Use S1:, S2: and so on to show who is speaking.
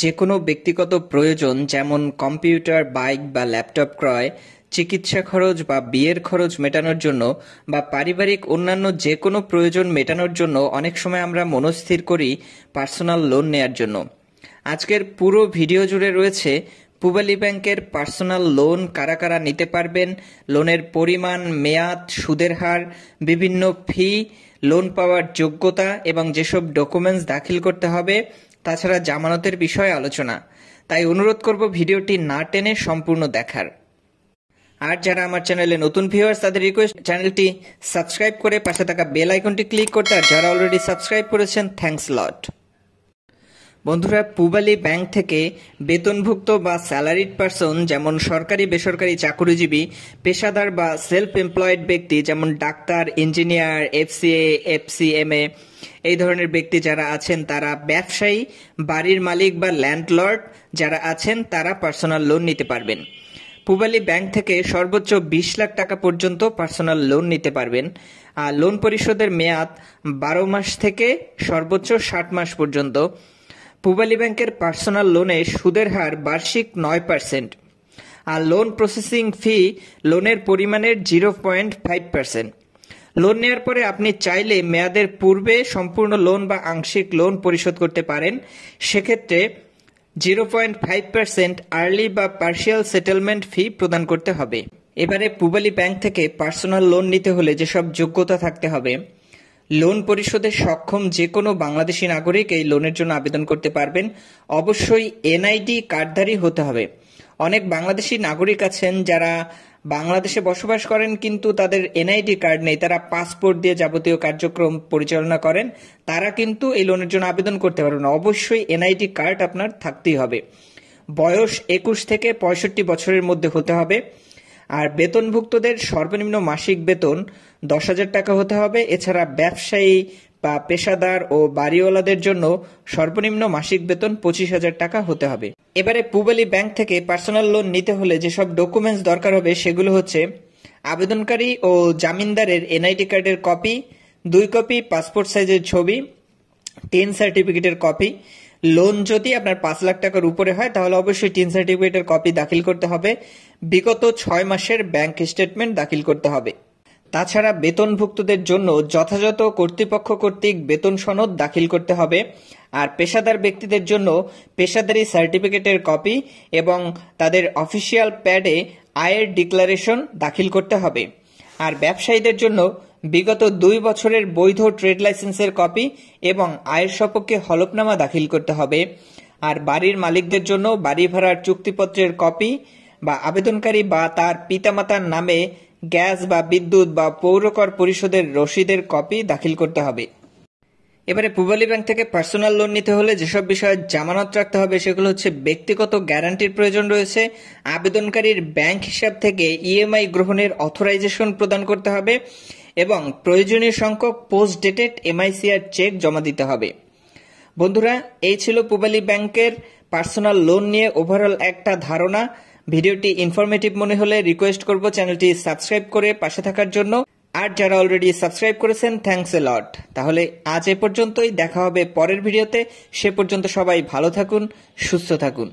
S1: যে কোনো ব্যক্তিগত প্রয়োজন যেমন কম্পিউটার বাইক বা ল্যাপটপ ক্রয় চিকিৎসা খরচ বা বিয়ের খরচ মেটানোর জন্য বা পারিবারিক অন্যান্য যে কোনো প্রয়োজন মেটানোর জন্য অনেক সময় আমরা মনস্থির করি পার্সোনাল লোন নেয়ার জন্য আজকের পুরো ভিডিও জুড়ে রয়েছে পুবালি ব্যাংকের পার্সোনাল লোন কারা কারা নিতে পারবেন লোনের পরিমাণ মেয়াদ সুদের হার বিভিন্ন ফি লোন পাওয়ার যোগ্যতা এবং যেসব ডকুমেন্টস দাখিল করতে হবে তাছাড়া জামানতের বিষয়ে আলোচনা তাই অনুরোধ করব ভিডিওটি না টেনে সম্পূর্ণ দেখার আর যারা আমার চ্যানেলে নতুন ভিউয়ার্স তাদের রিকোয়েস্ট চ্যানেলটি সাবস্ক্রাইব করে পাশে থাকা বেল আইকনটি ক্লিক করতে আর যারা অলরেডি সাবস্ক্রাইব করেছেন থ্যাংকস লট বন্ধুরা পুবালি ব্যাংক থেকে বেতনভুক্ত বা স্যালারিড পার্সন যেমন সরকারি বেসরকারি চাকরিজীবী পেশাদার বা সেলফ এমপ্লয়েড ব্যক্তি যেমন ডাক্তার ইঞ্জিনিয়ার এফসিএ এফসিএমএ এই ধরনের ব্যক্তি যারা আছেন তারা ব্যবসায়ী বাড়ির মালিক বা ল্যান্ডলর্ড যারা আছেন তারা পার্সোনাল লোন নিতে পারবেন পুবালি ব্যাংক থেকে সর্বোচ্চ বিশ লাখ টাকা পর্যন্ত পার্সোনাল লোন নিতে পারবেন আর লোন পরিশোধের মেয়াদ বারো মাস থেকে সর্বোচ্চ ষাট মাস পর্যন্ত পূবালী ব্যাংকের পার্সোনাল লোনে সুদের হার বার্ষিক নয় পার্সেন্ট আর লোন প্রসেসিং ফি লোনের পরিমাণের zero point five percent loan নেওয়ার পরে আপনি চাইলে মেয়াদের পূর্বে সম্পূর্ণ লোন বা আংশিক লোন পরিশোধ করতে পারেন সেক্ষেত্রে zero point five percent early বা পার্শিয়াল সেটেলমেন্ট ফি প্রদান করতে হবে এবারে পূবালী ব্যাংক থেকে পার্সোনাল লোন নিতে হলে যেসব যোগ্যতা থাকতে হবে লোন পরিশোধে সক্ষম যে কোনো বাংলাদেশি নাগরিক এই লোনের জন্য আবেদন করতে পারবেন অবশ্যই এনআইডি কার্ডধারী হতে হবে অনেক বাংলাদেশি নাগরিক আছেন যারা বাংলাদেশে বসবাস করেন কিন্তু তাদের এনআইডি কার্ড নেই তারা পাসপোর্ট দিয়ে যাবতীয় কার্যক্রম পরিচালনা করেন তারা কিন্তু এই লোনের জন্য আবেদন করতে পারবেন অবশ্যই এনআইডি কার্ড আপনার থাকতেই হবে বয়স একুশ থেকে পঁয়ষট্টি বছরের মধ্যে হতে হবে আর বেতনভুক্তদের সর্বনিম্ন মাসিক বেতন দশ হাজার টাকা হতে হবে এছাড়া ব্যবসায়ী বা পেশাদার ও বাড়িওয়ালাদের জন্য সর্বনিম্ন মাসিক বেতন পঁচিশ হাজার টাকা হতে হবে এবারে পুবালি ব্যাংক থেকে পার্সোনাল লোন নিতে হলে যেসব ডকুমেন্টস দরকার হবে সেগুলো হচ্ছে আবেদনকারী ও জামিনদারের এনআইডি কার্ডের কপি দুই কপি পাসপোর্ট সাইজের ছবি টেন সার্টিফিকেটের কপি লোন যদি আপনার পাঁচ লাখ টাকার উপরে হয় তাহলে অবশ্যই টিন সার্টিফিকেটের কপি দাখিল করতে হবে বিগত ছয় মাসের ব্যাংক স্টেটমেন্ট দাখিল করতে হবে তাছাড়া বেতনভুক্তদের জন্য যথাযথ কর্তৃপক্ষ কর্তৃক বেতন সনদ দাখিল করতে হবে আর পেশাদার ব্যক্তিদের জন্য পেশাদারি সার্টিফিকেটের কপি এবং তাদের অফিসিয়াল প্যাডে আয়ের ডিক্লারেশন দাখিল করতে হবে আর ব্যবসায়ীদের জন্য বিগত দুই বছরের বৈধ ট্রেড লাইসেন্সের কপি এবং আয়ের সপক্ষে হলফনামা দাখিল করতে হবে আর বাড়ির মালিকদের জন্য বাড়ি ভাড়ার চুক্তিপত্রের কপি বা আবেদনকারী বা তার পিতামাতার নামে গ্যাস বা বিদ্যুৎ বা পৌরকর পরিষদের রসিদের কপি দাখিল করতে হবে এবারে পূবালী ব্যাংক থেকে পার্সোনাল লোন নিতে হলে যেসব বিষয়ে জামানত রাখতে হবে সেগুলো হচ্ছে ব্যক্তিগত গ্যারান্টির প্রয়োজন রয়েছে আবেদনকারীর ব্যাংক হিসাব থেকে ইএমআই গ্রহণের অথরাইজেশন প্রদান করতে হবে এবং প্রয়োজনীয় সংখ্যক পোস্ট ডেটেড এমআইসিআর চেক জমা দিতে হবে বন্ধুরা এই ছিল পুবালি ব্যাংকের পার্সোনাল লোন নিয়ে ওভারঅল একটা ধারণা ভিডিওটি ইনফরমেটিভ মনে হলে রিকোয়েস্ট করব চ্যানেলটি সাবস্ক্রাইব করে পাশে থাকার জন্য আর যারা অলরেডি সাবস্ক্রাইব করেছেন থ্যাংকস এ লট তাহলে আজ এ পর্যন্তই দেখা হবে পরের ভিডিওতে সে পর্যন্ত সবাই ভালো থাকুন সুস্থ থাকুন